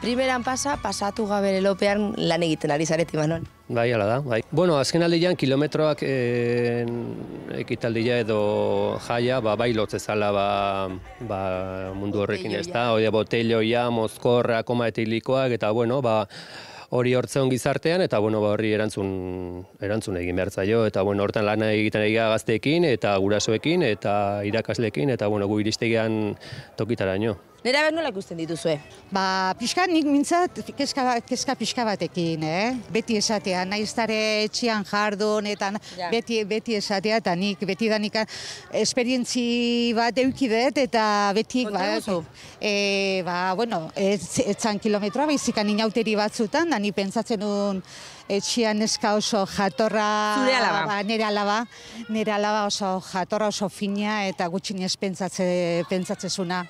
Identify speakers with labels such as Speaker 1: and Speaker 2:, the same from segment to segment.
Speaker 1: Primeran pasa, pasatu gabe lopean lan egiten ari zareti, Manon.
Speaker 2: Bai, ala da, bai. Bueno, azken aldean, kilometroak e, ekitaldia edo jaia, ba, bai lotze zala ba, ba, mundu horrekin ez da. Oide, botelloia, mozkorra, koma etilikoak, eta bueno, ba, hori hortzeon gizartean, eta bueno, ba, hori erantzun, erantzun egin behar zaio, eta bueno, hortan lan egiten egia gazteekin, eta gurasoekin, eta irakaslekin, eta bueno, gu iristegian tokitara
Speaker 1: Nera behar nola ikusten dituzue? Ba,
Speaker 3: pixka nik mintzat, keska, keska pixka batekin, eh? Beti esatea, nahi estare jardun, eta beti, beti esatea, eta nik beti da nik eh, esperientzi bat eukidet, eta beti... Ba, e, ba, bueno, etzan kilometroa, baizikan inauteri batzutan, da ni pentsatzen duen etxia neska oso jatorra... alaba. Ba, nire alaba. Nire alaba oso jatorra oso fina eta gutxin ez pentsatze, pentsatzezuna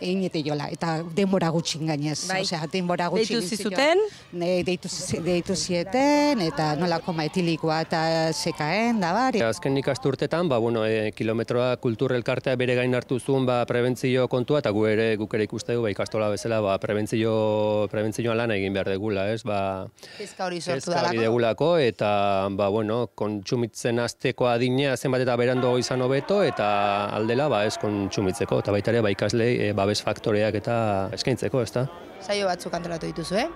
Speaker 3: egin eta jola. Eta denbora gutxin gainez. Bai. Osea, denbora gutxin. Deitu zizuten? Ne, deitu, deitu zieten eta nolako maetilikoa eta sekaen, da bari.
Speaker 2: Azken ikasturtetan, ba, bueno, e, kilometroa kulturrelkartea bere gain hartu zuen ba, prebentzio kontua eta gu ere guk ere ikuste du ba, ikastola bezala ba, prebentzio, prebentzioan lan egin behar degula, ez? Ba,
Speaker 1: hori sortu da ari
Speaker 2: degulako, eta, ba, bueno, kontsumitzen azteko adinea zenbat eta berando izan hobeto, eta aldela, ba, ez kontsumitzeko, eta baita ere, ba, ikasle, e, eh, babes faktoreak eta eskaintzeko, ez da?
Speaker 1: Saio batzuk antolatu dituzu, eh?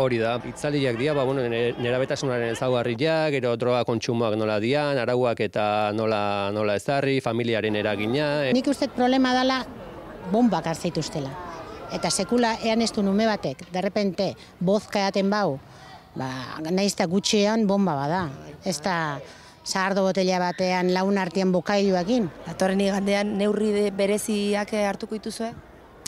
Speaker 2: Hori da, itzaliak dira, ba, bueno, nera betasunaren ezaguarriak, gero droga kontsumoak nola dian, arauak eta nola, nola ezarri, familiaren eragina. Eh. Nik
Speaker 3: uste problema dela bombak hartzeituztela. Eta sekula ean ez du nume batek, derrepente, bozka eaten bau, ba, naiz eta gutxean bomba bada.
Speaker 1: Ez da zahardo botella batean laun artean bokailuakin. Atorren igandean neurri bereziak hartuko dituzue?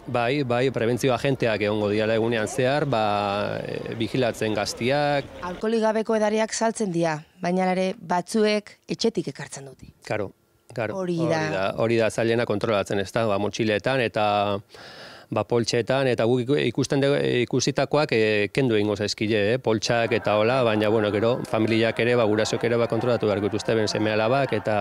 Speaker 2: Bai, bai, prebentzio agenteak egongo diala egunean zehar, ba, e, eh, vigilatzen gaztiak.
Speaker 1: Alkoholik gabeko edariak saltzen dira, baina ere batzuek etxetik ekartzen dute.
Speaker 2: Karo, karo. Hori da. Hori da, zailena kontrolatzen ez da, ba, motxiletan eta ba, poltsetan, eta guk ikusten de, ikusitakoak e, kendu egingo zaizkile, eh? poltsak eta hola, baina, bueno, gero, familiak ere, ba, gurasok ere, ba, kontrolatu behar gutuzte ben alabak, eta,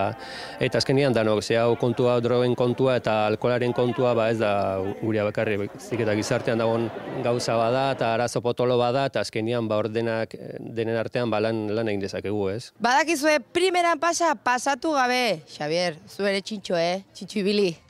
Speaker 2: eta azkenian danok, ze hau kontua, drogen kontua, eta alkolaren kontua, ba, ez da, guria bakarri, zik eta gizartean dagoen gauza bada, eta arazo potolo bada, eta azkenian, ba, ordenak, eh, denen artean, ba, lan, lan egin dezakegu, ez?
Speaker 1: Badakizue, primeran pasa, pasatu gabe, Xavier, zuere txintxo, eh? Txintxo